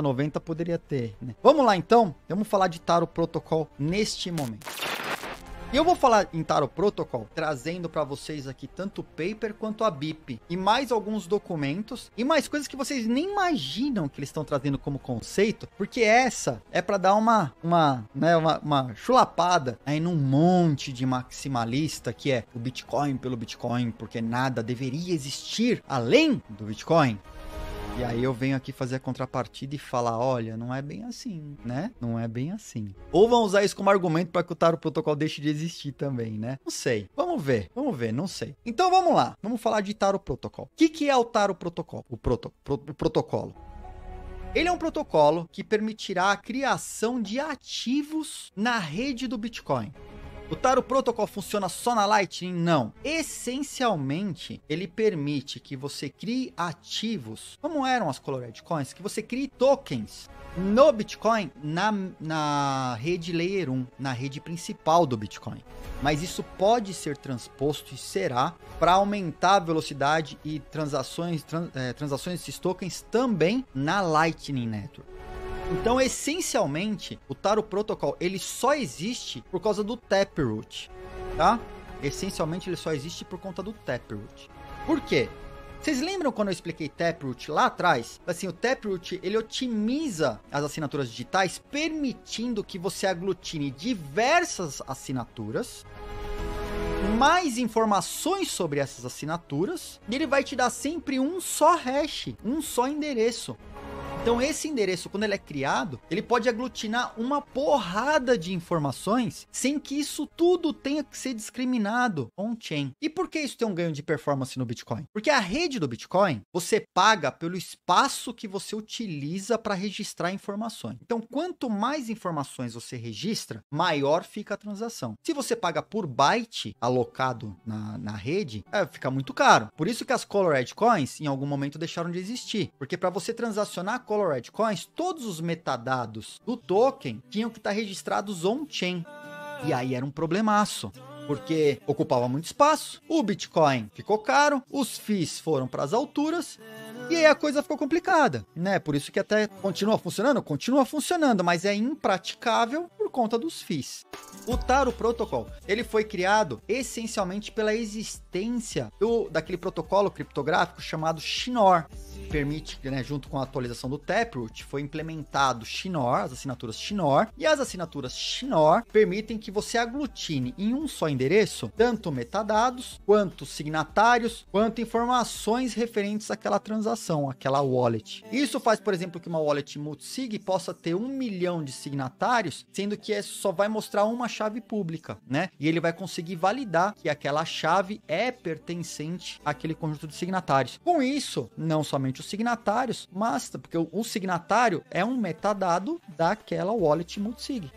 90 poderia ter, né? Vamos lá então, vamos falar de Taro Protocol neste momento. E eu vou falar em Taro Protocol, trazendo para vocês aqui tanto o paper quanto a BIP e mais alguns documentos e mais coisas que vocês nem imaginam que eles estão trazendo como conceito, porque essa é para dar uma uma, né, uma uma chulapada aí num monte de maximalista que é o Bitcoin pelo Bitcoin, porque nada deveria existir além do Bitcoin. E aí eu venho aqui fazer a contrapartida e falar, olha, não é bem assim, né? Não é bem assim. Ou vão usar isso como argumento para que o Taro deixe de existir também, né? Não sei. Vamos ver. Vamos ver, não sei. Então vamos lá. Vamos falar de Taro Protocol. O que, que é o Taro Protocol? O, proto, pro, o protocolo. Ele é um protocolo que permitirá a criação de ativos na rede do Bitcoin. O Taro Protocol funciona só na Lightning? Não. Essencialmente, ele permite que você crie ativos, como eram as Colored Coins, que você crie tokens no Bitcoin, na, na rede Layer 1, na rede principal do Bitcoin. Mas isso pode ser transposto e será para aumentar a velocidade e transações, trans, é, eh, transações desses tokens também na Lightning Network. Então, essencialmente, o Taro Protocol ele só existe por causa do Taproot, tá? Essencialmente, ele só existe por conta do Taproot. Por quê? Vocês lembram quando eu expliquei Taproot lá atrás? Assim, o Taproot, ele otimiza as assinaturas digitais, permitindo que você aglutine diversas assinaturas, mais informações sobre essas assinaturas, e ele vai te dar sempre um só hash, um só endereço. Então esse endereço, quando ele é criado, ele pode aglutinar uma porrada de informações sem que isso tudo tenha que ser discriminado on-chain. E por que isso tem um ganho de performance no Bitcoin? Porque a rede do Bitcoin, você paga pelo espaço que você utiliza para registrar informações. Então, quanto mais informações você registra, maior fica a transação. Se você paga por byte alocado na, na rede, é, fica muito caro. Por isso que as Colored Coins, em algum momento, deixaram de existir. Porque para você transacionar Colored Coins, todos os metadados do token tinham que estar registrados on-chain. E aí era um problemaço porque ocupava muito espaço, o Bitcoin ficou caro, os FIIs foram para as alturas e aí a coisa ficou complicada, né? Por isso que até continua funcionando, continua funcionando, mas é impraticável conta dos FIIs. O Taro Protocol, ele foi criado essencialmente pela existência do, daquele protocolo criptográfico chamado Schnorr. Permite, né, junto com a atualização do Taproot, foi implementado Schnorr, as assinaturas Schnorr, e as assinaturas Schnorr permitem que você aglutine em um só endereço tanto metadados, quanto signatários, quanto informações referentes àquela transação, àquela wallet. Isso faz, por exemplo, que uma wallet multisig possa ter um milhão de signatários, sendo que é, só vai mostrar uma chave pública, né? E ele vai conseguir validar que aquela chave é pertencente àquele conjunto de signatários. Com isso, não somente os signatários, mas porque o, o signatário é um metadado daquela wallet multisig.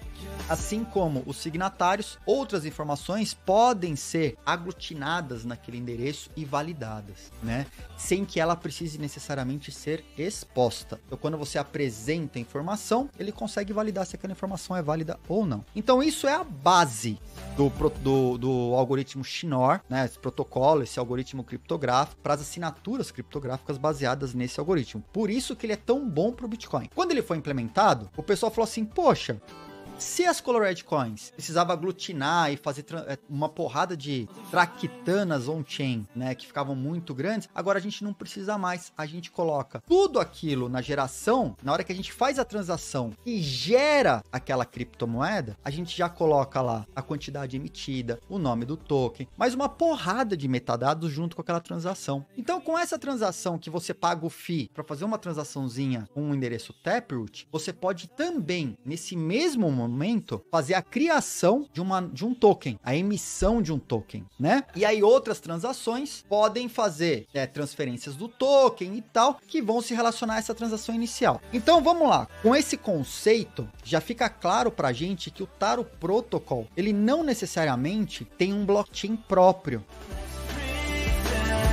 Assim como os signatários, outras informações podem ser aglutinadas naquele endereço e validadas, né? Sem que ela precise necessariamente ser exposta. Então, quando você apresenta a informação, ele consegue validar se aquela informação é válida ou não. Então isso é a base do, do, do, algoritmo Schnorr, né, esse protocolo, esse algoritmo criptográfico, para as assinaturas criptográficas baseadas nesse algoritmo. Por isso que ele é tão bom para o Bitcoin. Quando ele foi implementado, o pessoal falou assim: poxa, se as Colored Coins precisava aglutinar e fazer é, uma porrada de traquitanas on-chain, né, que ficavam muito grandes, agora a gente não precisa mais. A gente coloca tudo aquilo na geração, na hora que a gente faz a transação e gera aquela criptomoeda, a gente já coloca lá a quantidade emitida, o nome do token, mais uma porrada de metadados junto com aquela transação. Então, com essa transação que você paga o FII para fazer uma transaçãozinha com um endereço Taproot, você pode também, nesse mesmo momento, momento, fazer a criação de, uma, de um token, a emissão de um token, né? E aí outras transações podem fazer é, transferências do token e tal, que vão se relacionar a essa transação inicial. Então vamos lá, com esse conceito, já fica claro para a gente que o Taro Protocol, ele não necessariamente tem um blockchain próprio.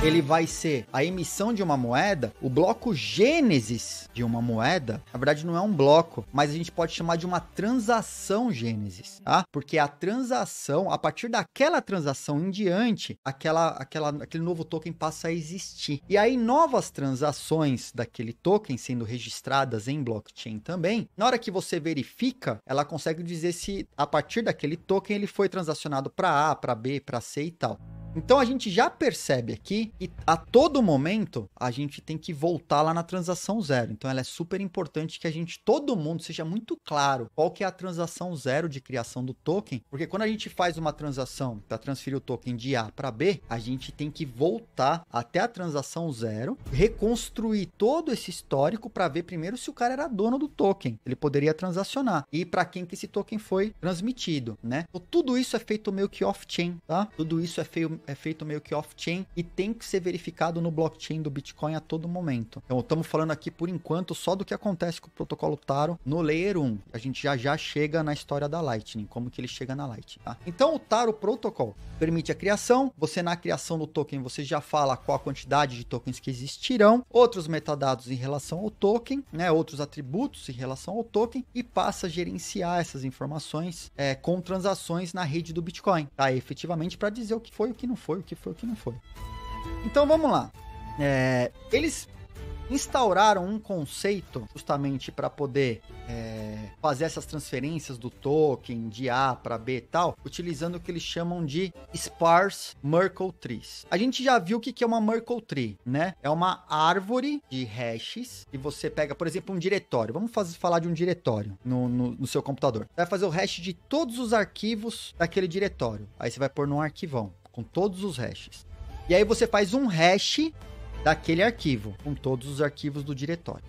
É. ele vai ser a emissão de uma moeda, o bloco Gênesis de uma moeda, na verdade não é um bloco, mas a gente pode chamar de uma transação Gênesis, tá? Porque a transação, a partir daquela transação em diante, aquela, aquela, aquele novo token passa a existir. E aí novas transações daquele token sendo registradas em blockchain também, na hora que você verifica, ela consegue dizer se a partir daquele token ele foi transacionado para A, para B, para C e tal. Então a gente já percebe aqui que a todo momento a gente tem que voltar lá na transação zero. Então ela é super importante que a gente, todo mundo, seja muito claro qual que é a transação zero de criação do token, porque quando a gente faz uma transação para transferir o token de A para B, a gente tem que voltar até a transação zero, reconstruir todo esse histórico para ver primeiro se o cara era dono do token, ele poderia transacionar e para quem que esse token foi transmitido, né? Então, tudo isso é feito meio que off-chain, tá? Tudo isso é feio, é feito meio que off-chain e tem que ser verificado no blockchain do Bitcoin a todo momento. Então, estamos falando aqui por enquanto só do que acontece com o protocolo Taro no Layer 1. A gente já já chega na história da Lightning, como que ele chega na Lightning, tá? Então, o Taro Protocol permite a criação, você na criação do token, você já fala qual a quantidade de tokens que existirão, outros metadados em relação ao token, né, outros atributos em relação ao token e passa a gerenciar essas informações é, com transações na rede do Bitcoin, tá? efetivamente para dizer o que foi e o que não não foi, o que foi, o que não foi. Então vamos lá. É, eles instauraram um conceito justamente para poder é, fazer essas transferências do token de A para B e tal, utilizando o que eles chamam de sparse Merkle trees. A gente já viu o que é uma Merkle tree, né? É uma árvore de hashes e você pega, por exemplo, um diretório. Vamos fazer, falar de um diretório no, no, no seu computador. Você vai fazer o hash de todos os arquivos daquele diretório. Aí você vai pôr num arquivão com todos os hashes. E aí você faz um hash daquele arquivo, com todos os arquivos do diretório.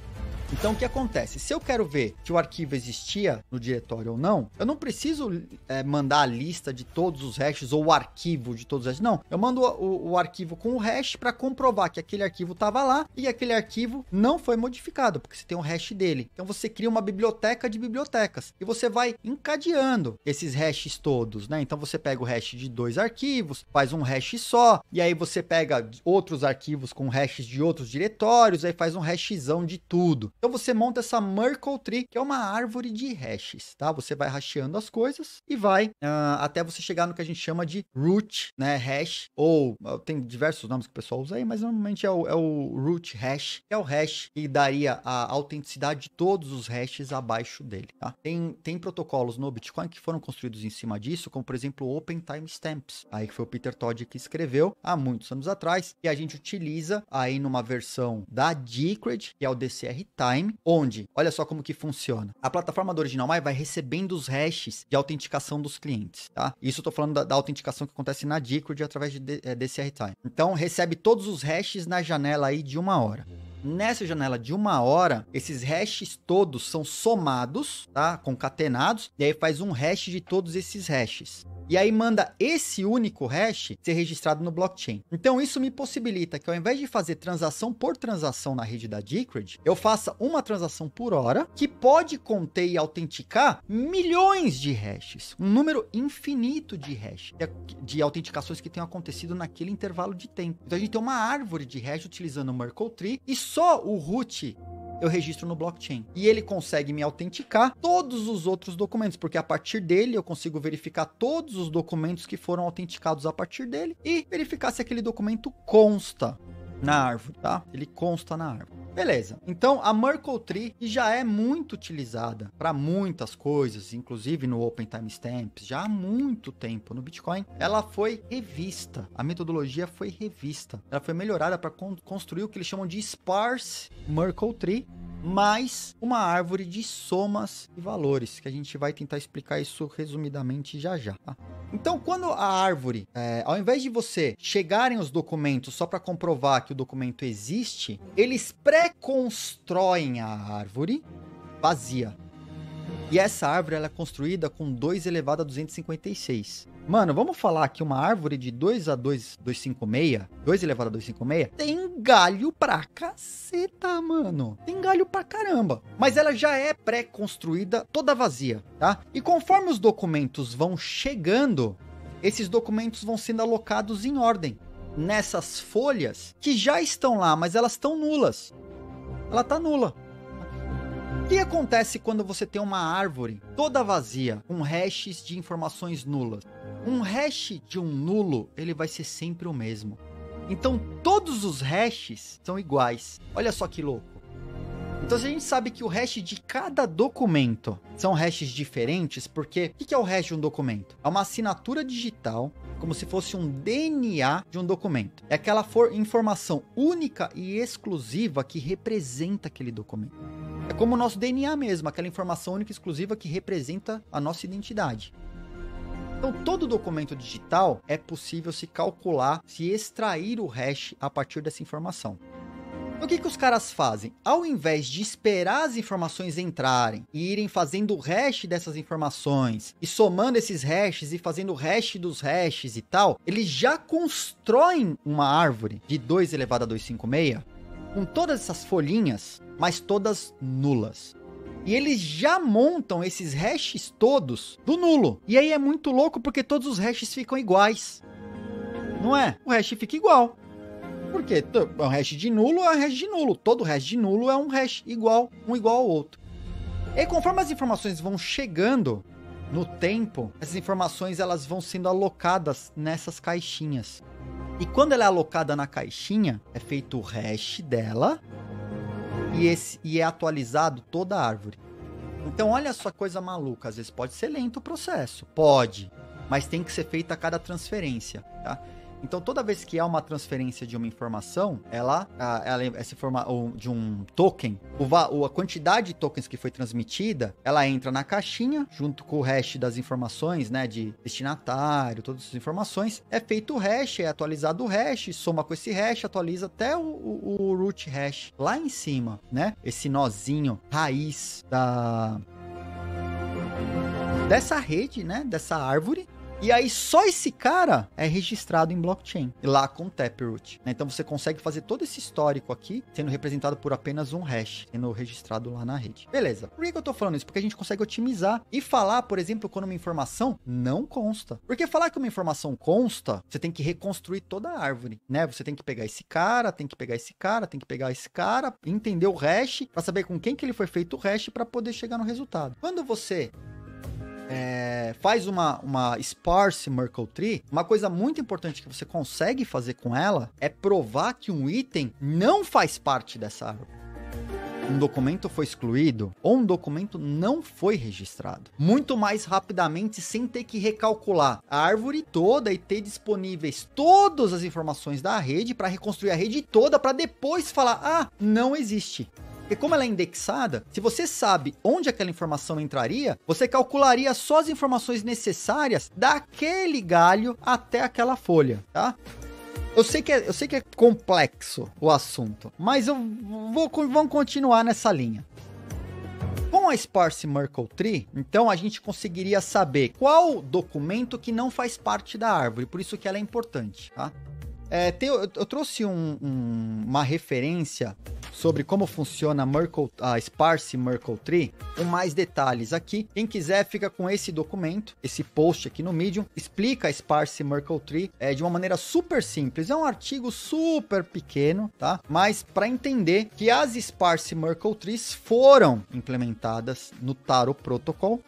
Então o que acontece? Se eu quero ver que o arquivo existia no diretório ou não, eu não preciso é, mandar a lista de todos os hashes ou o arquivo de todos os hashes. Não, eu mando o, o arquivo com o hash para comprovar que aquele arquivo estava lá e aquele arquivo não foi modificado, porque você tem um hash dele. Então você cria uma biblioteca de bibliotecas e você vai encadeando esses hashes todos, né? Então você pega o hash de dois arquivos, faz um hash só, e aí você pega outros arquivos com hashes de outros diretórios, aí faz um hashzão de tudo. Então você monta essa Merkle Tree, que é uma árvore de hashes, tá? Você vai racheando as coisas e vai uh, até você chegar no que a gente chama de root, né? Hash, ou uh, tem diversos nomes que o pessoal usa aí, mas normalmente é o, é o root hash, que é o hash que daria a autenticidade de todos os hashes abaixo dele, tá? Tem, tem protocolos no Bitcoin que foram construídos em cima disso, como por exemplo o Open Timestamps, aí que foi o Peter Todd que escreveu há muitos anos atrás, e a gente utiliza aí numa versão da Decred, que é o DCR Time, onde, olha só como que funciona. A plataforma do Original My vai recebendo os hashes de autenticação dos clientes, tá? Isso eu tô falando da, da autenticação que acontece na Discord através de, de, é, Time. Então, recebe todos os hashes na janela aí de uma hora. Nessa janela de uma hora, esses hashes todos são somados, tá? Concatenados, e aí faz um hash de todos esses hashes. E aí manda esse único hash ser registrado no blockchain. Então isso me possibilita que ao invés de fazer transação por transação na rede da Decred, eu faça uma transação por hora que pode conter e autenticar milhões de hashes, um número infinito de hashes, de autenticações que tenham acontecido naquele intervalo de tempo. Então a gente tem uma árvore de hash utilizando o Merkle Tree e só o root eu registro no blockchain. E ele consegue me autenticar todos os outros documentos, porque a partir dele eu consigo verificar todos os documentos que foram autenticados a partir dele e verificar se aquele documento consta na árvore, tá? Ele consta na árvore. Beleza. Então a Merkle Tree já é muito utilizada para muitas coisas, inclusive no Open Timestamps, já há muito tempo no Bitcoin. Ela foi revista. A metodologia foi revista. Ela foi melhorada para con construir o que eles chamam de sparse Merkle Tree, mais uma árvore de somas e valores, que a gente vai tentar explicar isso resumidamente já já. Tá? Então, quando a árvore, é, ao invés de você chegarem os documentos só para comprovar que o documento existe, eles pré reconstroem a árvore vazia. E essa árvore ela é construída com 2 elevado a 256. Mano, vamos falar que uma árvore de 2 a 2, 256, 2 elevado a 256, tem galho pra caceta, mano. Tem galho pra caramba. Mas ela já é pré-construída, toda vazia, tá? E conforme os documentos vão chegando, esses documentos vão sendo alocados em ordem nessas folhas que já estão lá, mas elas estão nulas ela tá nula. O que acontece quando você tem uma árvore toda vazia, com hashes de informações nulas? Um hash de um nulo, ele vai ser sempre o mesmo. Então todos os hashes são iguais. Olha só que louco. Então se a gente sabe que o hash de cada documento são hashes diferentes, porque o que é o hash de um documento? É uma assinatura digital como se fosse um DNA de um documento. É aquela informação única e exclusiva que representa aquele documento. É como o nosso DNA mesmo, aquela informação única e exclusiva que representa a nossa identidade. Então, todo documento digital é possível se calcular, se extrair o hash a partir dessa informação. O que, que os caras fazem? Ao invés de esperar as informações entrarem e irem fazendo o hash dessas informações e somando esses hashes e fazendo o hash dos hashes e tal, eles já constroem uma árvore de 2 elevado a 256 com todas essas folhinhas, mas todas nulas. E eles já montam esses hashes todos do nulo. E aí é muito louco porque todos os hashes ficam iguais. Não é? O hash fica igual porque é um hash de nulo é um hash de nulo. Todo hash de nulo é um hash igual, um igual ao outro. E conforme as informações vão chegando no tempo, essas informações elas vão sendo alocadas nessas caixinhas. E quando ela é alocada na caixinha, é feito o hash dela e, esse, e é atualizado toda a árvore. Então olha só coisa maluca, às vezes pode ser lento o processo, pode, mas tem que ser feita a cada transferência, tá? Então, toda vez que há uma transferência de uma informação, ela, ela forma, ou de um token, o, a quantidade de tokens que foi transmitida, ela entra na caixinha, junto com o hash das informações, né, de destinatário, todas as informações, é feito o hash, é atualizado o hash, soma com esse hash, atualiza até o, o, o root hash lá em cima, né, esse nozinho raiz da, dessa rede, né, dessa árvore, e aí só esse cara é registrado em blockchain, lá com Taproot. Né? Então você consegue fazer todo esse histórico aqui, sendo representado por apenas um hash, sendo registrado lá na rede. Beleza. Por que, que eu tô falando isso? Porque a gente consegue otimizar e falar, por exemplo, quando uma informação não consta. Porque falar que uma informação consta, você tem que reconstruir toda a árvore, né? Você tem que pegar esse cara, tem que pegar esse cara, tem que pegar esse cara, entender o hash, para saber com quem que ele foi feito o hash para poder chegar no resultado. Quando você é, faz uma, uma sparse Merkle Tree, uma coisa muito importante que você consegue fazer com ela é provar que um item não faz parte dessa árvore um documento foi excluído ou um documento não foi registrado. Muito mais rapidamente, sem ter que recalcular a árvore toda e ter disponíveis todas as informações da rede para reconstruir a rede toda para depois falar: ah, não existe. Porque como ela é indexada, se você sabe onde aquela informação entraria, você calcularia só as informações necessárias daquele galho até aquela folha, tá? Eu sei, que é, eu sei que é complexo o assunto, mas eu vou vamos continuar nessa linha. Com a Sparse Merkle Tree, então a gente conseguiria saber qual documento que não faz parte da árvore, por isso que ela é importante, tá? É, tem, eu, eu, trouxe um, um, uma referência sobre como funciona Merkle, a Sparse Merkle Tree, com mais detalhes aqui. Quem quiser fica com esse documento, esse post aqui no Medium, explica a Sparse Merkle Tree é, de uma maneira super simples. É um artigo super pequeno, tá? Mas para entender que as Sparse Merkle Trees foram implementadas no Taro Protocol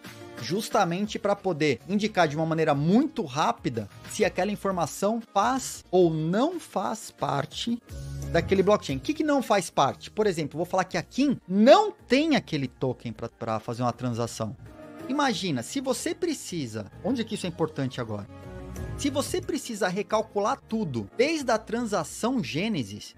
justamente para poder indicar de uma maneira muito rápida se aquela informação faz ou não faz parte daquele blockchain. O que, que não faz parte? Por exemplo, vou falar que a Kim não tem aquele token para fazer uma transação. Imagina, se você precisa, onde é que isso é importante agora? Se você precisa recalcular tudo, desde a transação Gênesis,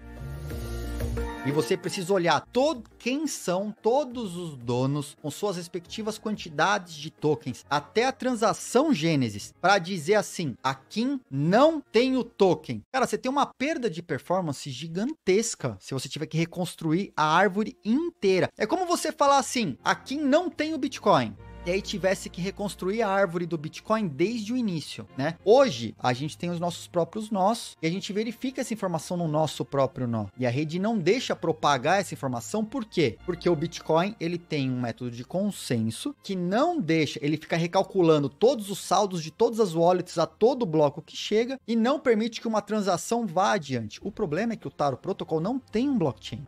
e você precisa olhar todo quem são todos os donos com suas respectivas quantidades de tokens até a transação Gênesis para dizer assim: a Kim não tem o token. Cara, você tem uma perda de performance gigantesca se você tiver que reconstruir a árvore inteira. É como você falar assim: a Kim não tem o Bitcoin e aí tivesse que reconstruir a árvore do Bitcoin desde o início, né? Hoje a gente tem os nossos próprios nós e a gente verifica essa informação no nosso próprio nó. E a rede não deixa propagar essa informação por quê? Porque o Bitcoin, ele tem um método de consenso que não deixa, ele fica recalculando todos os saldos de todas as wallets a todo bloco que chega e não permite que uma transação vá adiante. O problema é que o Taro Protocol não tem um blockchain.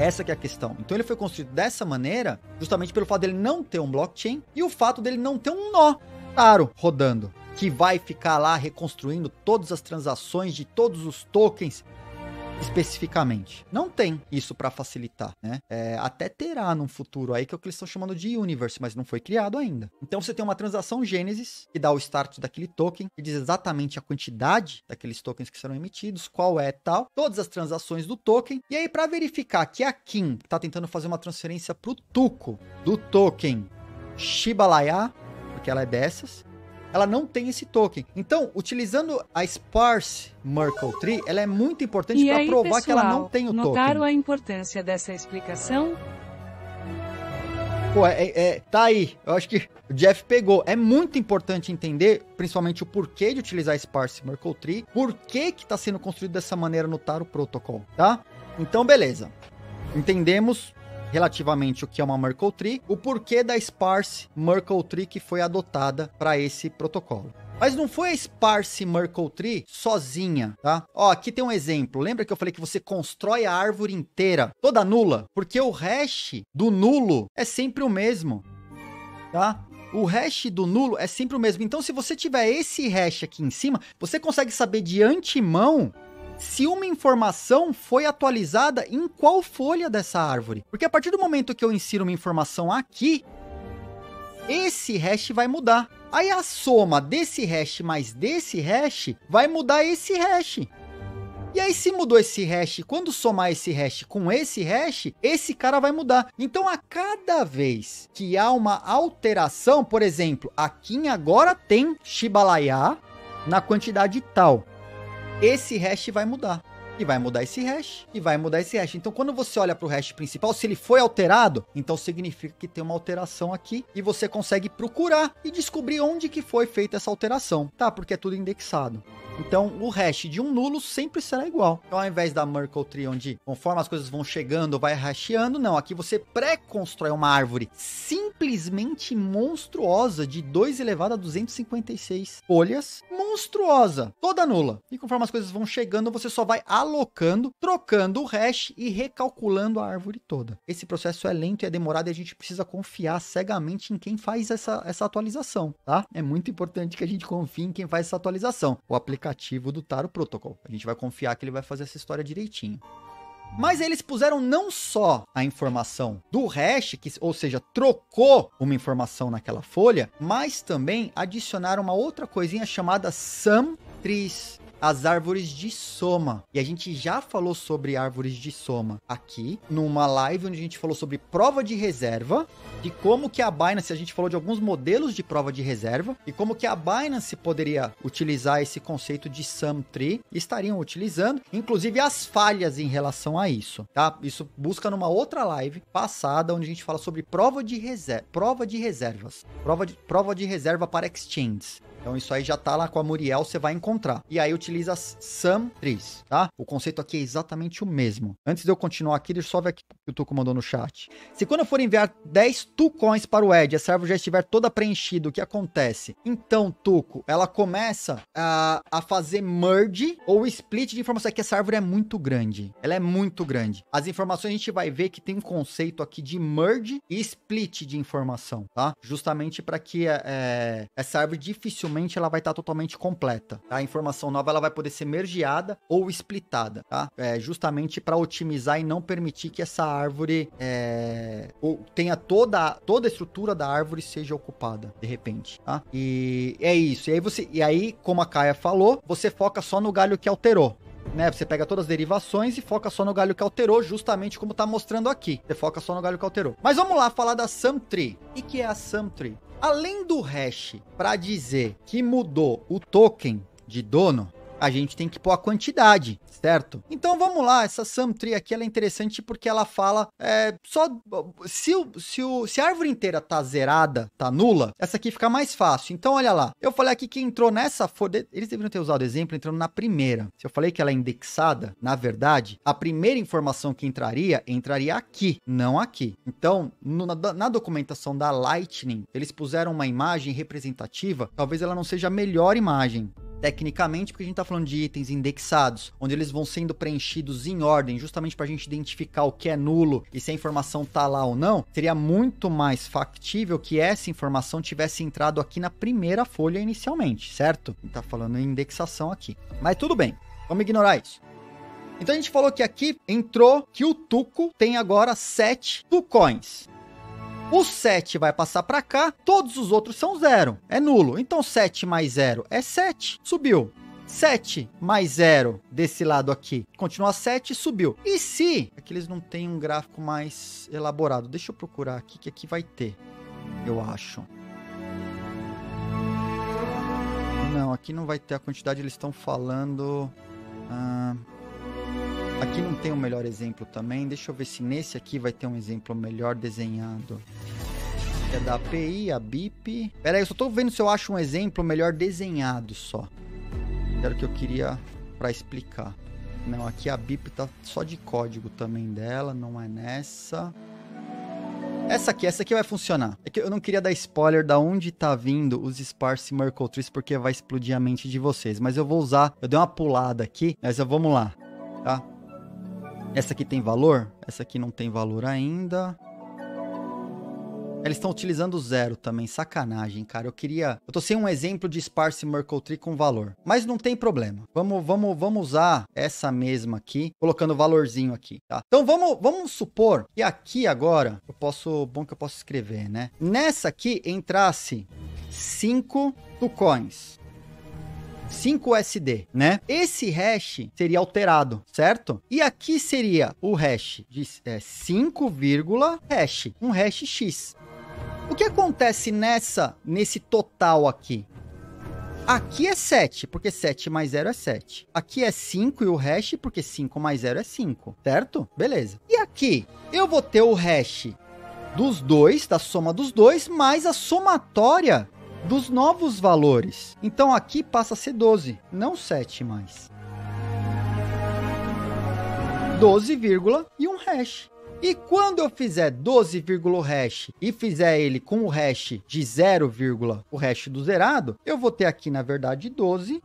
Essa é a questão. Então ele foi construído dessa maneira, justamente pelo fato dele não ter um blockchain e o fato dele não ter um nó claro rodando que vai ficar lá reconstruindo todas as transações de todos os tokens especificamente. Não tem isso para facilitar, né? É, até terá num futuro aí que é o que eles estão chamando de universe, mas não foi criado ainda. Então você tem uma transação Gênesis que dá o start daquele token, que diz exatamente a quantidade daqueles tokens que serão emitidos, qual é tal, todas as transações do token. E aí para verificar que a Kim está tentando fazer uma transferência pro Tuco do token Shibalaya, porque ela é dessas, ela não tem esse token. Então, utilizando a sparse Merkle Tree, ela é muito importante para provar pessoal, que ela não tem o token. token. Notaram a importância dessa explicação? Pô, é, é, tá aí. Eu acho que o Jeff pegou. É muito importante entender, principalmente, o porquê de utilizar a Sparse Merkle Tree, por que que tá sendo construído dessa maneira no Taro Protocol, tá? Então, beleza. Entendemos relativamente o que é uma Merkle Tree, o porquê da Sparse Merkle Tree que foi adotada para esse protocolo. Mas não foi a Sparse Merkle Tree sozinha, tá? Ó, aqui tem um exemplo. Lembra que eu falei que você constrói a árvore inteira, toda nula? Porque o hash do nulo é sempre o mesmo, tá? O hash do nulo é sempre o mesmo. Então, se você tiver esse hash aqui em cima, você consegue saber de antemão se uma informação foi atualizada em qual folha dessa árvore. Porque a partir do momento que eu insiro uma informação aqui, esse hash vai mudar. Aí a soma desse hash mais desse hash vai mudar esse hash. E aí, se mudou esse hash, quando somar esse hash com esse hash, esse cara vai mudar. Então, a cada vez que há uma alteração, por exemplo, aqui agora tem Shibalaya na quantidade tal esse hash vai mudar e vai mudar esse hash e vai mudar esse hash. Então, quando você olha para o hash principal, se ele foi alterado, então significa que tem uma alteração aqui e você consegue procurar e descobrir onde que foi feita essa alteração, tá? Porque é tudo indexado. Então, o hash de um nulo sempre será igual. Então, ao invés da Merkle Tree, onde conforme as coisas vão chegando, vai hasheando, não. Aqui você pré-constrói uma árvore simplesmente monstruosa de 2 elevado a 256 folhas. Monstruosa, toda nula. E conforme as coisas vão chegando, você só vai alocando alocando, trocando o hash e recalculando a árvore toda. Esse processo é lento e é demorado e a gente precisa confiar cegamente em quem faz essa, essa atualização, tá? É muito importante que a gente confie em quem faz essa atualização, o aplicativo do Taro Protocol. A gente vai confiar que ele vai fazer essa história direitinho. Mas eles puseram não só a informação do hash, que, ou seja, trocou uma informação naquela folha, mas também adicionaram uma outra coisinha chamada sum trees as árvores de soma. E a gente já falou sobre árvores de soma aqui, numa live onde a gente falou sobre prova de reserva, de como que a Binance, a gente falou de alguns modelos de prova de reserva, e como que a Binance poderia utilizar esse conceito de sum tree, estariam utilizando, inclusive as falhas em relação a isso, tá? Isso busca numa outra live passada, onde a gente fala sobre prova de, reserva prova de reservas, prova de, prova de reserva para exchanges. Então isso aí já tá lá com a Muriel, você vai encontrar. E aí utiliza Sam 3, tá? O conceito aqui é exatamente o mesmo. Antes de eu continuar aqui, deixa eu só ver aqui o que o Tuco mandou no chat. Se quando eu for enviar 10 Tucoins para o Ed, essa árvore já estiver toda preenchida, o que acontece? Então, Tuco, ela começa a, a fazer merge ou split de É que essa árvore é muito grande. Ela é muito grande. As informações a gente vai ver que tem um conceito aqui de merge e split de informação, tá? Justamente para que é, é, essa árvore dificilmente dificilmente ela vai estar tá totalmente completa. Tá? A informação nova ela vai poder ser mergeada ou splitada, tá? É, justamente para otimizar e não permitir que essa árvore é, ou tenha toda, toda a estrutura da árvore seja ocupada, de repente, tá? E é isso. E aí, você, e aí como a Caia falou, você foca só no galho que alterou. Né, você pega todas as derivações e foca só no galho que alterou, justamente como está mostrando aqui. Você foca só no galho que alterou. Mas vamos lá falar da Sumtree. Tree. O que é a Sumtree? Tree? Além do hash para dizer que mudou o token de dono, a gente tem que pôr a quantidade, certo? Então vamos lá, essa sum tree aqui ela é interessante porque ela fala é, só se, se, se a árvore inteira tá zerada, tá nula, essa aqui fica mais fácil. Então olha lá, eu falei aqui que entrou nessa eles deveriam ter usado o exemplo entrando na primeira. Se eu falei que ela é indexada, na verdade, a primeira informação que entraria entraria aqui, não aqui. Então no, na, na documentação da Lightning eles puseram uma imagem representativa, talvez ela não seja a melhor imagem tecnicamente, porque a gente está falando de itens indexados, onde eles vão sendo preenchidos em ordem, justamente para a gente identificar o que é nulo e se a informação está lá ou não, seria muito mais factível que essa informação tivesse entrado aqui na primeira folha inicialmente, certo? A gente tá falando em indexação aqui. Mas tudo bem, vamos ignorar isso. Então a gente falou que aqui entrou que o Tuco tem agora 7 Tucoins. O 7 vai passar para cá, todos os outros são zero, é nulo. Então 7 mais 0 é 7, subiu. 7 mais 0 desse lado aqui, continua 7 subiu. E se... Aqui é eles não têm um gráfico mais elaborado. Deixa eu procurar aqui, que aqui vai ter, eu acho. Não, aqui não vai ter a quantidade, eles estão falando... Ah, Aqui não tem o um melhor exemplo também. Deixa eu ver se nesse aqui vai ter um exemplo melhor desenhado. É da API, a BIP. Pera aí, eu só tô vendo se eu acho um exemplo melhor desenhado só. Era o que eu queria para explicar. Não, aqui a BIP tá só de código também dela, não é nessa. Essa aqui, essa aqui vai funcionar. É que eu não queria dar spoiler da onde tá vindo os Sparse Merkle Trees, porque vai explodir a mente de vocês. Mas eu vou usar, eu dei uma pulada aqui, mas vamos lá, tá? Essa aqui tem valor? Essa aqui não tem valor ainda. Eles estão utilizando zero também, sacanagem, cara. Eu queria... Eu tô sem um exemplo de Sparse Merkle Tree com valor. Mas não tem problema. Vamos, vamos, vamos usar essa mesma aqui, colocando valorzinho aqui, tá? Então vamos, vamos supor que aqui agora, eu posso... Bom que eu posso escrever, né? Nessa aqui entrasse 5 coins. 5SD, né? Esse hash seria alterado, certo? E aqui seria o hash de é, 5, hash, um hash X. O que acontece nessa, nesse total aqui? Aqui é 7, porque 7 mais 0 é 7. Aqui é 5 e o hash, porque 5 mais 0 é 5, certo? Beleza. E aqui, eu vou ter o hash dos dois, da soma dos dois, mais a somatória dos novos valores. Então aqui passa a ser 12, não 7 mais. 12, e um hash. E quando eu fizer 12, hash e fizer ele com o hash de 0, o hash do zerado, eu vou ter aqui, na verdade, 12,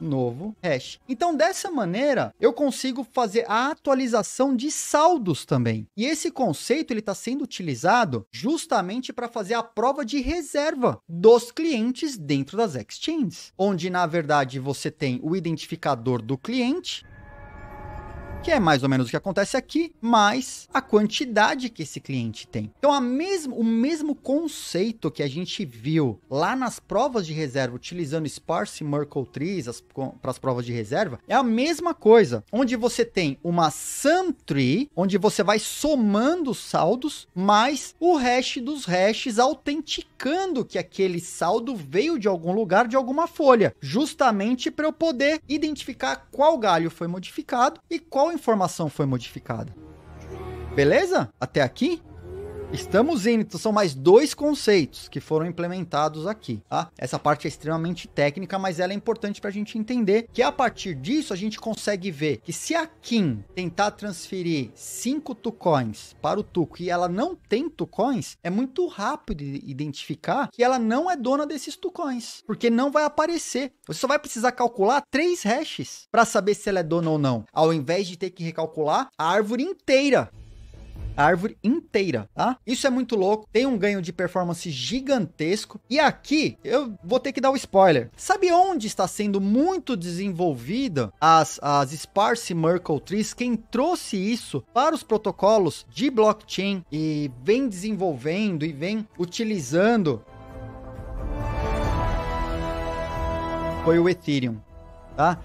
novo hash. Então, dessa maneira, eu consigo fazer a atualização de saldos também. E esse conceito ele está sendo utilizado justamente para fazer a prova de reserva dos clientes dentro das exchanges, onde, na verdade, você tem o identificador do cliente que é mais ou menos o que acontece aqui, mais a quantidade que esse cliente tem. Então, a mesmo, o mesmo conceito que a gente viu lá nas provas de reserva, utilizando Sparse Merkle Trees para as provas de reserva, é a mesma coisa, onde você tem uma sum tree, onde você vai somando os saldos, mais o hash dos hashes, autenticando que aquele saldo veio de algum lugar, de alguma folha, justamente para eu poder identificar qual galho foi modificado e qual informação foi modificada. Beleza? Até aqui? Estamos indo, então são mais dois conceitos que foram implementados aqui, tá? Essa parte é extremamente técnica, mas ela é importante para a gente entender que a partir disso a gente consegue ver que se a Kim tentar transferir cinco tucoins para o Tuco e ela não tem tucoins, é muito rápido identificar que ela não é dona desses tucoins, porque não vai aparecer. Você só vai precisar calcular três hashes para saber se ela é dona ou não, ao invés de ter que recalcular a árvore inteira árvore inteira, tá? Isso é muito louco, tem um ganho de performance gigantesco. E aqui eu vou ter que dar o um spoiler. Sabe onde está sendo muito desenvolvida as, as Sparse Merkle Trees? Quem trouxe isso para os protocolos de blockchain e vem desenvolvendo e vem utilizando foi o Ethereum, tá?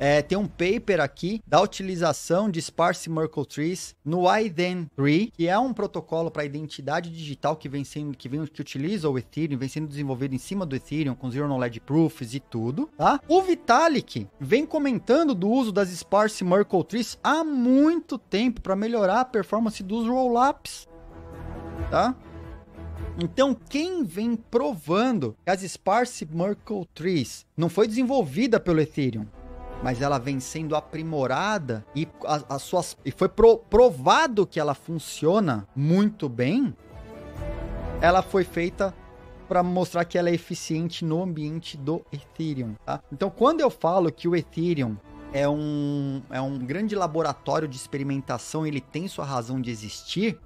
É, tem um paper aqui da utilização de Sparse Merkle Trees no IDEN3, que é um protocolo para identidade digital que vem sendo, que, vem, que utiliza o Ethereum, vem sendo desenvolvido em cima do Ethereum, com Zero Knowledge Proofs e tudo, tá? O Vitalik vem comentando do uso das Sparse Merkle Trees há muito tempo para melhorar a performance dos rollups, tá? Então, quem vem provando que as Sparse Merkle Trees não foi desenvolvida pelo Ethereum, mas ela vem sendo aprimorada e as, suas e foi pro, provado que ela funciona muito bem. Ela foi feita para mostrar que ela é eficiente no ambiente do Ethereum, tá? Então, quando eu falo que o Ethereum é um, é um grande laboratório de experimentação, ele tem sua razão de existir,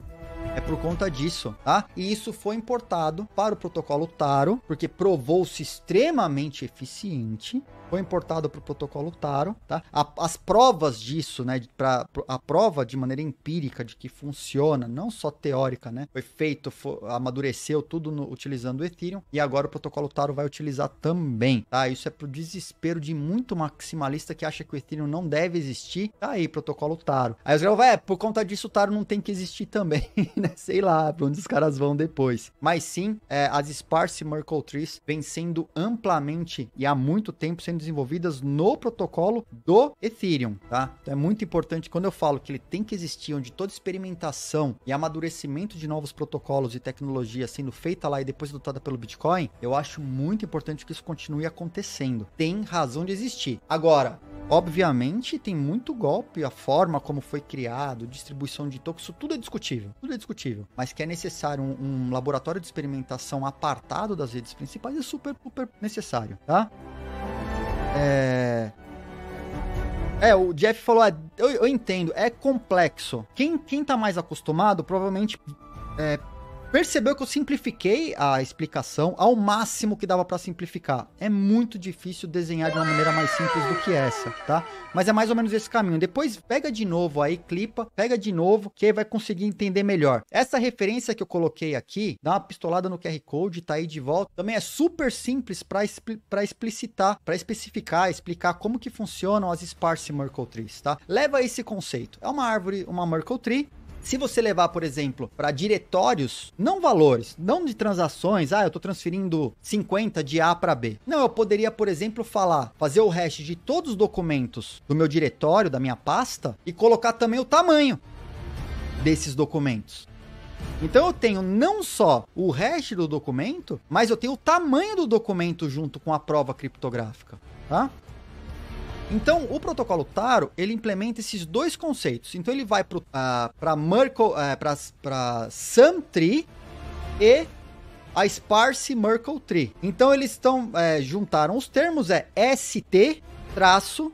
é por conta disso, tá? E isso foi importado para o protocolo Taro, porque provou-se extremamente eficiente foi importado para o protocolo Taro, tá? A, as provas disso, né, para a prova de maneira empírica de que funciona, não só teórica, né? Foi feito, foi, amadureceu tudo no, utilizando o Ethereum e agora o protocolo Taro vai utilizar também, tá? Isso é pro desespero de muito maximalista que acha que o Ethereum não deve existir. Tá aí, protocolo Taro. Aí os caras vão, é, por conta disso o Taro não tem que existir também, né? Sei lá pra onde os caras vão depois. Mas sim, é, as Sparse Merkle Trees vem sendo amplamente e há muito tempo sendo desenvolvidas no protocolo do Ethereum, tá? Então é muito importante quando eu falo que ele tem que existir, onde toda experimentação e amadurecimento de novos protocolos e tecnologia sendo feita lá e depois adotada pelo Bitcoin, eu acho muito importante que isso continue acontecendo. Tem razão de existir. Agora, Obviamente, tem muito golpe, a forma como foi criado, distribuição de tokens, isso tudo é discutível, tudo é discutível. Mas que é necessário um, um laboratório de experimentação apartado das redes principais é super, super necessário, tá? É. É, o Jeff falou, ah, eu, eu, entendo, é complexo. Quem, quem tá mais acostumado provavelmente é, Percebeu que eu simplifiquei a explicação ao máximo que dava para simplificar. É muito difícil desenhar de uma maneira mais simples do que essa, tá? Mas é mais ou menos esse caminho. Depois pega de novo aí, clipa, pega de novo, que aí vai conseguir entender melhor. Essa referência que eu coloquei aqui, dá uma pistolada no QR Code, tá aí de volta. Também é super simples para explicitar, para especificar, explicar como que funcionam as Sparse Merkle Trees, tá? Leva esse conceito. É uma árvore, uma Merkle Tree, se você levar, por exemplo, para diretórios, não valores, não de transações, ah, eu estou transferindo 50 de A para B. Não, eu poderia, por exemplo, falar, fazer o hash de todos os documentos do meu diretório, da minha pasta, e colocar também o tamanho desses documentos. Então eu tenho não só o hash do documento, mas eu tenho o tamanho do documento junto com a prova criptográfica, tá? Então, o protocolo TARO, ele implementa esses dois conceitos. Então, ele vai para uh, para uh, pra, eh, Tree e a Sparse Merkle Tree. Então, eles estão, eh, juntaram os termos, é ST traço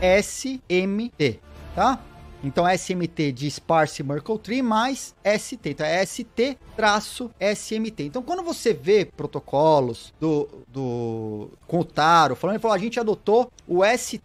SMT, tá? Então SMT de Sparse Merkle Tree mais ST. Então é ST-SMT. Então quando você vê protocolos do, do com o Taro falando, ele falou, a gente adotou o ST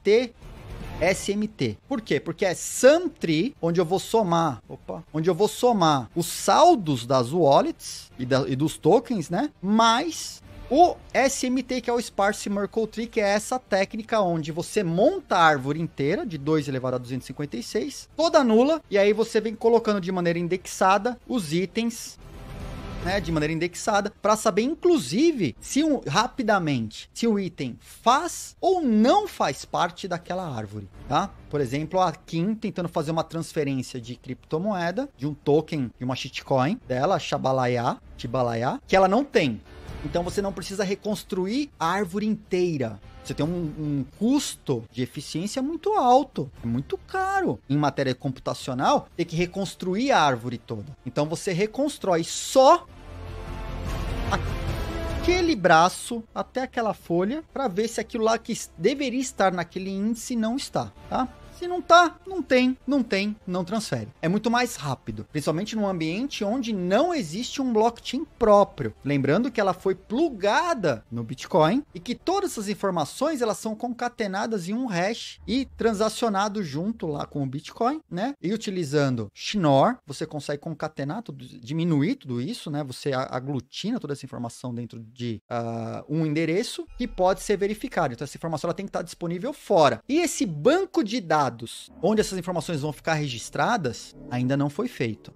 SMT. Por quê? Porque é sum tree, onde eu vou somar, opa, onde eu vou somar os saldos das wallets e, da, e dos tokens, né? Mais o SMT, que é o Sparse Merkle Tree, que é essa técnica onde você monta a árvore inteira, de 2 elevado a 256, toda nula, e aí você vem colocando de maneira indexada os itens né, de maneira indexada, para saber inclusive se um, rapidamente se o item faz ou não faz parte daquela árvore, tá? Por exemplo, a Kim tentando fazer uma transferência de criptomoeda, de um token, de uma shitcoin dela, Shabalaya, Tibalaya, que ela não tem. Então você não precisa reconstruir a árvore inteira. Você tem um, um, custo de eficiência muito alto, é muito caro. Em matéria computacional, ter que reconstruir a árvore toda. Então você reconstrói só aquele braço até aquela folha para ver se aquilo lá que deveria estar naquele índice não está, tá? Se não tá, não tem, não tem, não transfere. É muito mais rápido, principalmente num ambiente onde não existe um blockchain próprio. Lembrando que ela foi plugada no Bitcoin e que todas essas informações elas são concatenadas em um hash e transacionado junto lá com o Bitcoin, né? E utilizando Schnorr, você consegue concatenar tudo, diminuir tudo isso, né? Você aglutina toda essa informação dentro de uh, um endereço que pode ser verificado. Então essa informação ela tem que estar disponível fora. E esse banco de dados dados. Onde essas informações vão ficar registradas ainda não foi feito.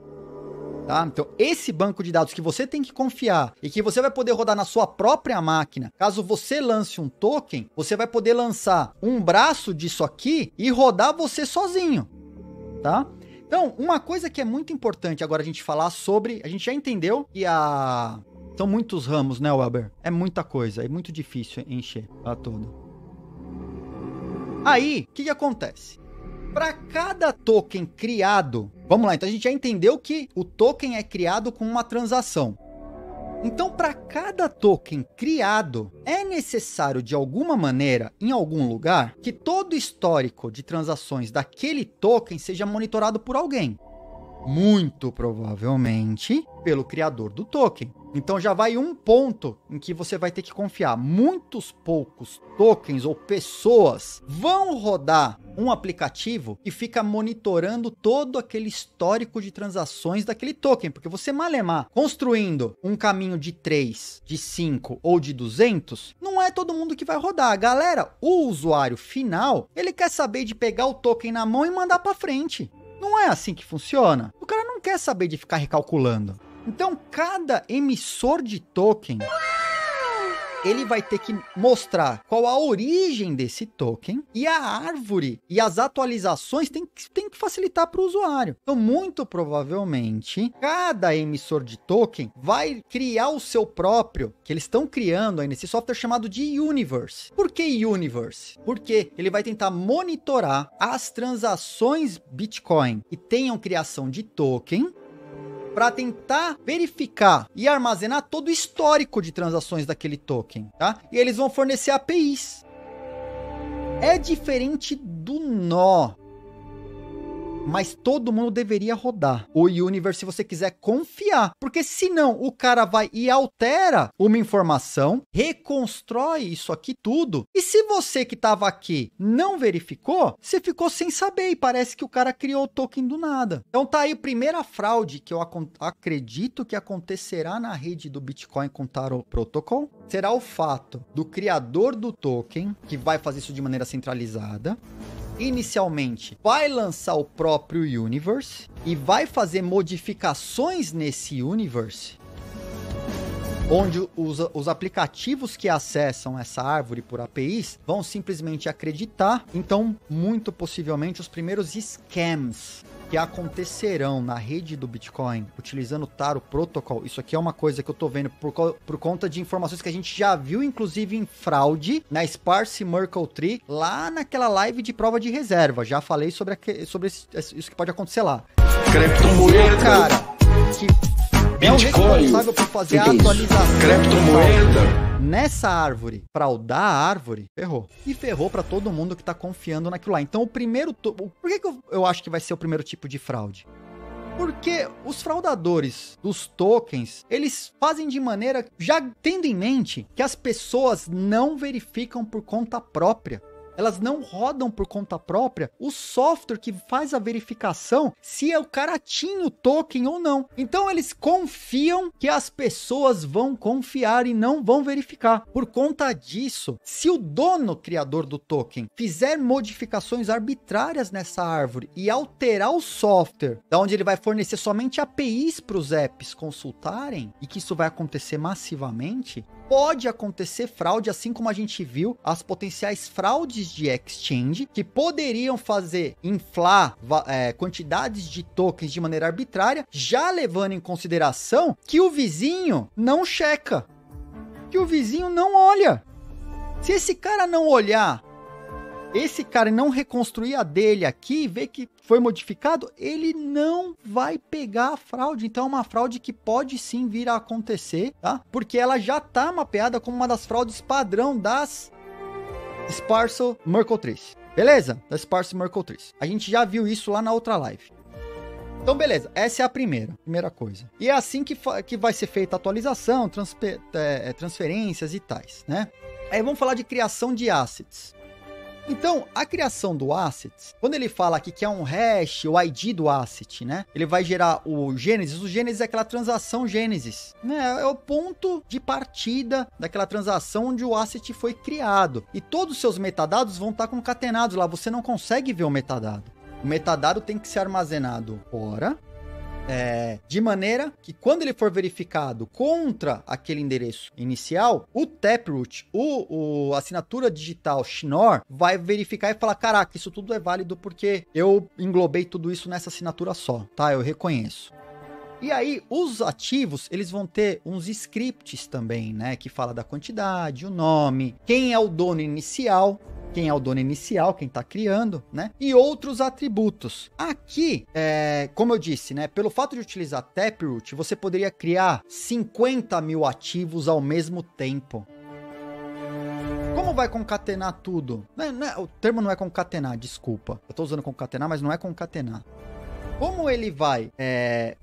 Tá? Então, esse banco de dados que você tem que confiar e que você vai poder rodar na sua própria máquina, caso você lance um token, você vai poder lançar um braço disso aqui e rodar você sozinho, tá? Então, uma coisa que é muito importante agora a gente falar sobre, a gente já entendeu que a são muitos ramos, né, Weber? É muita coisa, é muito difícil encher a toda. Aí, o que, que acontece? Para cada token criado, vamos lá, então a gente já entendeu que o token é criado com uma transação. Então, para cada token criado, é necessário de alguma maneira, em algum lugar, que todo histórico de transações daquele token seja monitorado por alguém muito provavelmente, pelo criador do token. Então já vai um ponto em que você vai ter que confiar. Muitos poucos tokens ou pessoas vão rodar um aplicativo que fica monitorando todo aquele histórico de transações daquele token, porque você malemar construindo um caminho de 3, de 5 ou de 200, não é todo mundo que vai rodar. Galera, o usuário final, ele quer saber de pegar o token na mão e mandar para frente. Não é assim que funciona. O cara não quer saber de ficar recalculando. Então, cada emissor de token ele vai ter que mostrar qual a origem desse token e a árvore e as atualizações tem que, tem que facilitar para o usuário. Então, muito provavelmente, cada emissor de token vai criar o seu próprio, que eles estão criando aí nesse software chamado de Universe. Por que Universe? Porque ele vai tentar monitorar as transações Bitcoin que tenham criação de token para tentar verificar e armazenar todo o histórico de transações daquele token, tá? E eles vão fornecer APIs. É diferente do nó mas todo mundo deveria rodar o universo se você quiser confiar, porque senão o cara vai e altera uma informação, reconstrói isso aqui tudo. E se você que estava aqui não verificou, você ficou sem saber e parece que o cara criou o token do nada. Então tá aí a primeira fraude que eu ac acredito que acontecerá na rede do Bitcoin com Tarot Protocol, será o fato do criador do token que vai fazer isso de maneira centralizada inicialmente vai lançar o próprio universe e vai fazer modificações nesse universe onde os, os aplicativos que acessam essa árvore por APIs vão simplesmente acreditar. Então, muito possivelmente, os primeiros scams que acontecerão na rede do Bitcoin utilizando o Taro Protocol, isso aqui é uma coisa que eu tô vendo por, por conta de informações que a gente já viu, inclusive em fraude, na Sparse Merkle Tree, lá naquela live de prova de reserva. Já falei sobre, sobre isso que pode acontecer lá. Criptomoeda. Cara, que Bitcoin, é o responsável por fazer a atualização. Criptomoeda. Nessa árvore, fraudar a árvore, ferrou. E ferrou para todo mundo que tá confiando naquilo lá. Então, o primeiro. Por que, que eu, eu acho que vai ser o primeiro tipo de fraude? Porque os fraudadores dos tokens, eles fazem de maneira já tendo em mente que as pessoas não verificam por conta própria elas não rodam por conta própria o software que faz a verificação se é o cara tinha o token ou não. Então eles confiam que as pessoas vão confiar e não vão verificar. Por conta disso, se o dono criador do token fizer modificações arbitrárias nessa árvore e alterar o software, da onde ele vai fornecer somente APIs para os apps consultarem e que isso vai acontecer massivamente, pode acontecer fraude, assim como a gente viu as potenciais fraudes de exchange que poderiam fazer inflar é, quantidades de tokens de maneira arbitrária, já levando em consideração que o vizinho não checa, que o vizinho não olha. Se esse cara não olhar esse cara não reconstruir a dele aqui, ver que foi modificado, ele não vai pegar a fraude. Então é uma fraude que pode sim vir a acontecer, tá? Porque ela já tá mapeada como uma das fraudes padrão das Sparso Merkle Trees. Beleza? Da Sparso Merkle Trees. A gente já viu isso lá na outra live. Então, beleza, essa é a primeira, primeira coisa. E é assim que, que vai ser feita a atualização, transfer é, é, transferências e tais, né? Aí vamos falar de criação de assets. Então, a criação do asset, quando ele fala aqui que é um hash, o ID do asset, né? Ele vai gerar o Gênesis. O Gênesis é aquela transação Gênesis, né? É o ponto de partida daquela transação onde o asset foi criado. E todos os seus metadados vão estar concatenados lá. Você não consegue ver o metadado. O metadado tem que ser armazenado fora é, de maneira que quando ele for verificado contra aquele endereço inicial, o Taproot, o, o assinatura digital Schnorr, vai verificar e falar: caraca, isso tudo é válido porque eu englobei tudo isso nessa assinatura só, tá? Eu reconheço. E aí, os ativos, eles vão ter uns scripts também, né? Que fala da quantidade, o nome, quem é o dono inicial quem é o dono inicial, quem está criando, né? E outros atributos. Aqui, é, como eu disse, né? Pelo fato de utilizar Taproot, você poderia criar 50 mil ativos ao mesmo tempo. Como vai concatenar tudo? Não, né, não, né, o termo não é concatenar, desculpa. Eu estou usando concatenar, mas não é concatenar. Como ele vai é,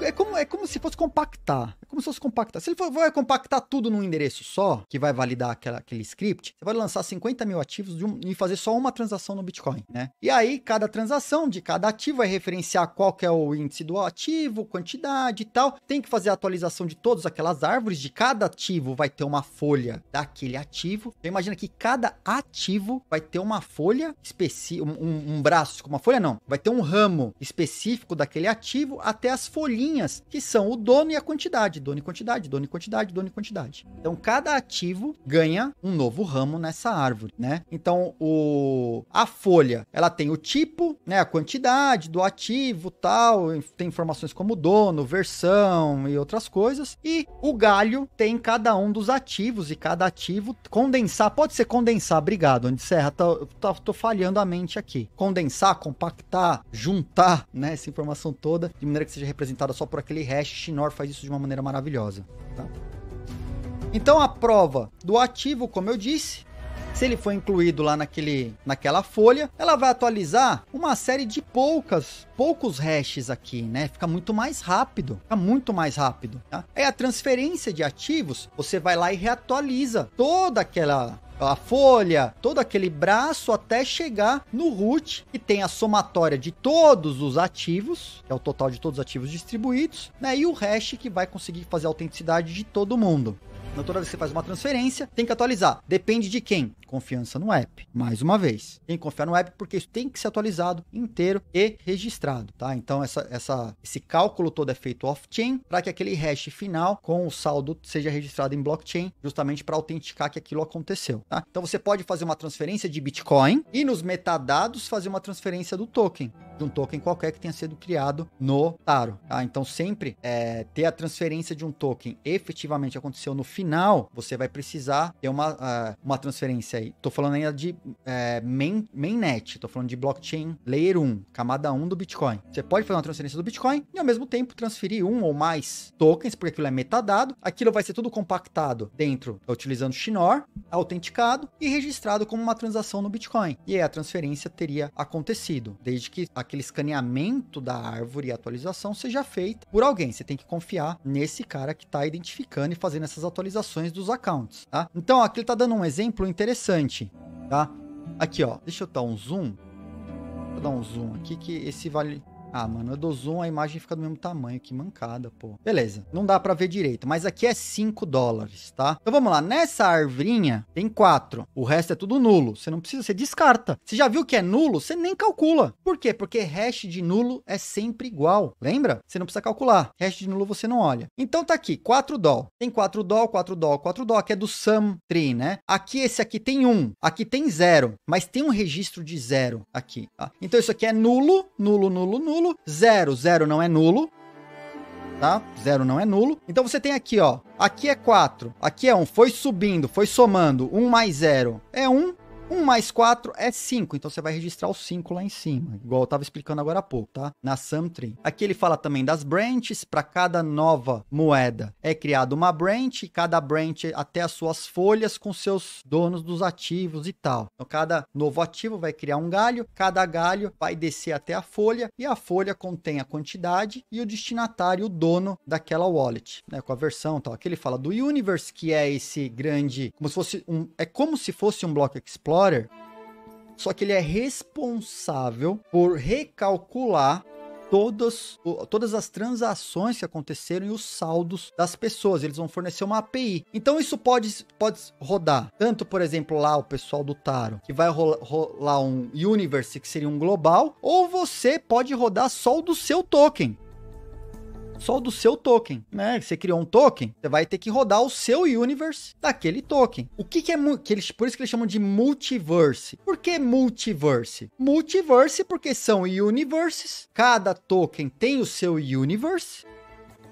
é, é, como, é como se fosse compactar como se fosse compactar. Se ele for, vai compactar tudo num endereço só, que vai validar aquela, aquele script, você vai lançar 50 mil ativos um, e fazer só uma transação no Bitcoin, né? E aí, cada transação de cada ativo vai referenciar qual que é o índice do ativo, quantidade e tal. Tem que fazer a atualização de todas aquelas árvores, de cada ativo vai ter uma folha daquele ativo. Então, imagina que cada ativo vai ter uma folha específica, um, um braço, uma folha não, vai ter um ramo específico daquele ativo até as folhinhas, que são o dono e a quantidade dono em quantidade, dono em quantidade, dono em quantidade. Então, cada ativo ganha um novo ramo nessa árvore, né? Então, o, a folha, ela tem o tipo, né, a quantidade do ativo, tal, tem informações como dono, versão e outras coisas. E o galho tem cada um dos ativos e cada ativo condensar, pode ser condensar, obrigado, onde Serra, tô, tá, tô, tá, tô falhando a mente aqui. Condensar, compactar, juntar, né, essa informação toda, de maneira que seja representada só por aquele hash. Schnorr faz isso de uma maneira maravilhosa maravilhosa. Tá? Então a prova do ativo, como eu disse, se ele foi incluído lá naquele, naquela folha, ela vai atualizar uma série de poucas, poucos hashes aqui, né? Fica muito mais rápido, fica muito mais rápido, tá? É a transferência de ativos, você vai lá e reatualiza toda aquela a folha, todo aquele braço até chegar no root, que tem a somatória de todos os ativos, que é o total de todos os ativos distribuídos, né? E o hash que vai conseguir fazer a autenticidade de todo mundo. Então, toda vez que você faz uma transferência, tem que atualizar. Depende de quem? Confiança no app. Mais uma vez, tem que confiar no app porque isso tem que ser atualizado inteiro e registrado, tá? Então, essa, essa, esse cálculo todo é feito off-chain para que aquele hash final com o saldo seja registrado em blockchain, justamente para autenticar que aquilo aconteceu, tá? Então, você pode fazer uma transferência de Bitcoin e nos metadados fazer uma transferência do token de um token qualquer que tenha sido criado no Taro. Tá? Então, sempre é, ter a transferência de um token efetivamente aconteceu no final final você vai precisar ter uma, uh, uma transferência aí. Tô falando ainda de eh, main, mainnet, tô falando de blockchain layer 1, camada 1 do Bitcoin. Você pode fazer uma transferência do Bitcoin e ao mesmo tempo transferir um ou mais tokens, porque aquilo é metadado. Aquilo vai ser tudo compactado dentro, tá utilizando Schnorr, autenticado e registrado como uma transação no Bitcoin. E aí a transferência teria acontecido, desde que aquele escaneamento da árvore e atualização seja feita por alguém. Você tem que confiar nesse cara que está identificando e fazendo essas atualizações atualizações dos accounts, tá? Então, aqui ele está dando um exemplo interessante, tá? Aqui, ó, deixa eu dar um zoom, vou dar um zoom aqui que esse vale ah, mano, eu dou zoom, a imagem fica do mesmo tamanho. Que mancada, pô. Beleza, não dá pra ver direito, mas aqui é 5 dólares, tá? Então vamos lá, nessa arvrinha tem 4. O resto é tudo nulo. Você não precisa, você descarta. Você já viu que é nulo? Você nem calcula. Por quê? Porque hash de nulo é sempre igual. Lembra? Você não precisa calcular. Hash de nulo você não olha. Então tá aqui, 4 dó. Tem 4 dó, 4 dó, 4 dó, que é do sum tree, né? Aqui esse aqui tem 1, um, aqui tem 0, mas tem um registro de 0 aqui, tá? Então isso aqui é nulo, nulo, nulo, nulo nulo, 0, 0 não é nulo, tá? 0 não é nulo. Então você tem aqui, ó, aqui é 4, aqui é 1, foi subindo, foi somando, 1 mais 0 é 1, 1 mais 4 é 5, então você vai registrar o 5 lá em cima, igual eu estava explicando agora há pouco, tá? Na SumTree. Aqui ele fala também das branches, para cada nova moeda é criada uma branch, cada branch até as suas folhas com seus donos dos ativos e tal. Então cada novo ativo vai criar um galho, cada galho vai descer até a folha e a folha contém a quantidade e o destinatário, o dono daquela wallet, né, com a versão tal. Aqui ele fala do universe, que é esse grande, como se fosse um, é como se fosse um bloco explorer Explorer, só que ele é responsável por recalcular todas, todas as transações que aconteceram e os saldos das pessoas. Eles vão fornecer uma API. Então isso pode, pode rodar tanto, por exemplo, lá o pessoal do Taro, que vai rolar, rolar um Universe, que seria um global, ou você pode rodar só o do seu token só o do seu token, né? Você criou um token, você vai ter que rodar o seu universe daquele token. O que, que é que eles, por isso que eles chamam de multiverse? Por que multiverse? Multiverse porque são universes, cada token tem o seu universe.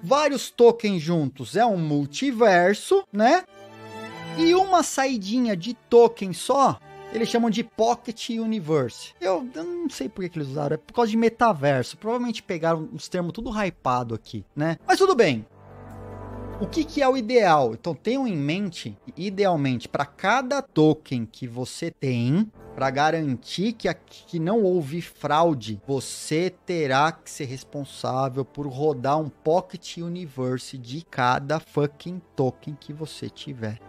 Vários tokens juntos é um multiverso, né? E uma saidinha de token só eles chamam de Pocket Universe. Eu, eu não sei por que eles usaram, é por causa de metaverso. Provavelmente pegaram os termos tudo hypado aqui, né? Mas tudo bem. O que, que é o ideal? Então tenham em mente, idealmente, para cada token que você tem, para garantir que, aqui, que não houve fraude, você terá que ser responsável por rodar um Pocket Universe de cada fucking token que você tiver,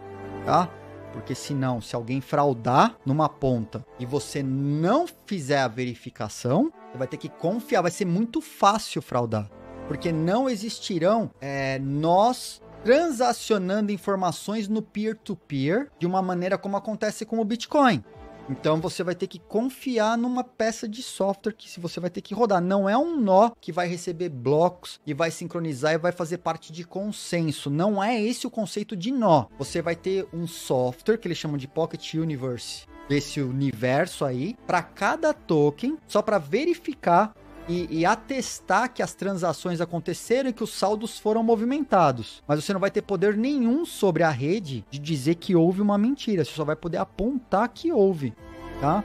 tá? Porque senão, se alguém fraudar numa ponta e você não fizer a verificação, você vai ter que confiar, vai ser muito fácil fraudar. Porque não existirão é, nós transacionando informações no peer-to-peer -peer, de uma maneira como acontece com o Bitcoin. Então você vai ter que confiar numa peça de software que você vai ter que rodar. Não é um nó que vai receber blocos e vai sincronizar e vai fazer parte de consenso. Não é esse o conceito de nó. Você vai ter um software que eles chamam de Pocket Universe desse universo aí para cada token, só para verificar e, e, atestar que as transações aconteceram e que os saldos foram movimentados. Mas você não vai ter poder nenhum sobre a rede de dizer que houve uma mentira. Você só vai poder apontar que houve, tá?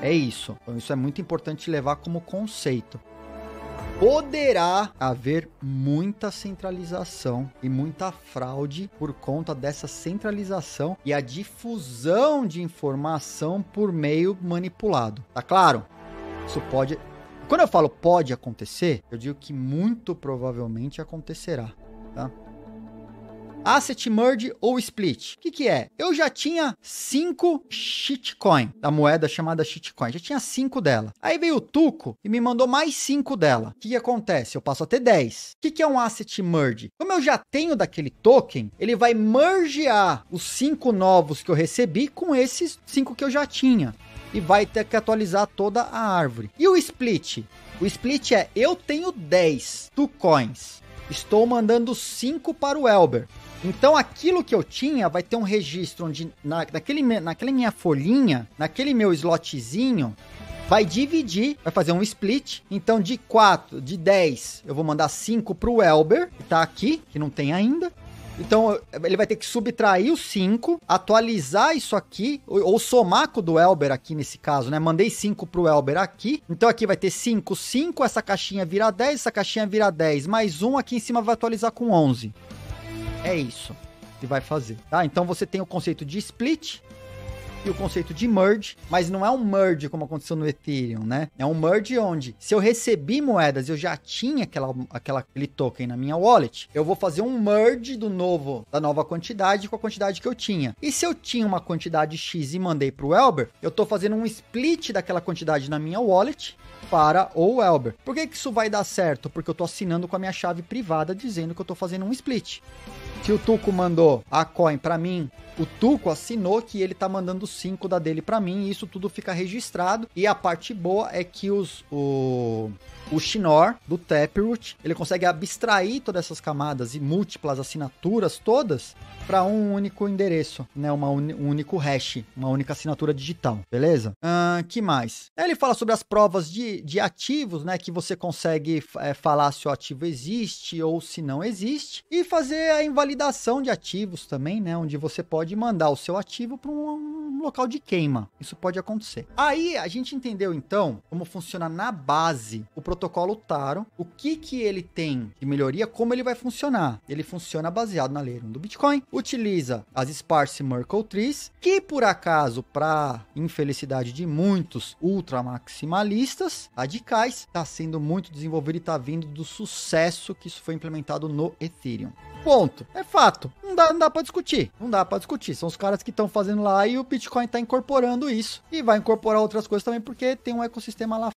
É isso. Então isso é muito importante levar como conceito. Poderá haver muita centralização e muita fraude por conta dessa centralização e a difusão de informação por meio manipulado. Tá claro? Isso pode quando eu falo pode acontecer, eu digo que muito provavelmente acontecerá, tá? Asset Merge ou Split. O que, que é? Eu já tinha 5 shitcoin da moeda chamada shitcoin. Já tinha 5 dela. Aí veio o Tuco e me mandou mais 5 dela. O que, que, acontece? Eu passo a ter 10. O que, que é um Asset Merge? Como eu já tenho daquele token, ele vai mergear os 5 novos que eu recebi com esses 5 que eu já tinha e vai ter que atualizar toda a árvore. E o split? O split é eu tenho 10 Tucoins. Estou mandando 5 para o Elber. Então aquilo que eu tinha vai ter um registro onde na, naquele, naquela minha folhinha, naquele meu slotzinho, vai dividir, vai fazer um split. Então de 4, de 10, eu vou mandar 5 para o Elber, que está aqui, que não tem ainda. Então ele vai ter que subtrair o 5, atualizar isso aqui, ou, somar com o do Elber aqui nesse caso, né? Mandei 5 pro Elber aqui. Então aqui vai ter 5, 5, essa caixinha vira 10, essa caixinha vira 10, mais um aqui em cima vai atualizar com 11. É isso que vai fazer, tá? Então você tem o conceito de split, e o conceito de merge, mas não é um merge como aconteceu no Ethereum, né? É um merge onde se eu recebi moedas, eu já tinha aquela, aquela, aquele token na minha wallet, eu vou fazer um merge do novo, da nova quantidade com a quantidade que eu tinha. E se eu tinha uma quantidade X e mandei para o Elber, eu estou fazendo um split daquela quantidade na minha wallet para o Elber. Por que, que isso vai dar certo? Porque eu estou assinando com a minha chave privada dizendo que eu estou fazendo um split. Se o Tuco mandou a coin para mim, o Tuco assinou que ele tá mandando 5 da dele para mim, e isso tudo fica registrado. E a parte boa é que os o, o Schnorr, do Taproot, ele consegue abstrair todas essas camadas e múltiplas assinaturas todas para um único endereço, né? Uma um único hash, uma única assinatura digital, beleza? Uh, que mais? Ele fala sobre as provas de, de ativos, né? Que você consegue é, falar se o ativo existe ou se não existe. E fazer a invalidação de ativos também, né? Onde você pode mandar o seu ativo para um local de queima. Isso pode acontecer. Aí a gente entendeu, então, como funciona na base o processo protocolo Taro, o que que ele tem de melhoria, como ele vai funcionar. Ele funciona baseado na lei 1 do Bitcoin, utiliza as Sparse Merkle Trees, que por acaso, para infelicidade de muitos ultramaximalistas radicais, está sendo muito desenvolvido e está vindo do sucesso que isso foi implementado no Ethereum. Ponto. É fato. Não dá, não dá para discutir. Não dá para discutir. São os caras que estão fazendo lá e o Bitcoin está incorporando isso. E vai incorporar outras coisas também, porque tem um ecossistema lá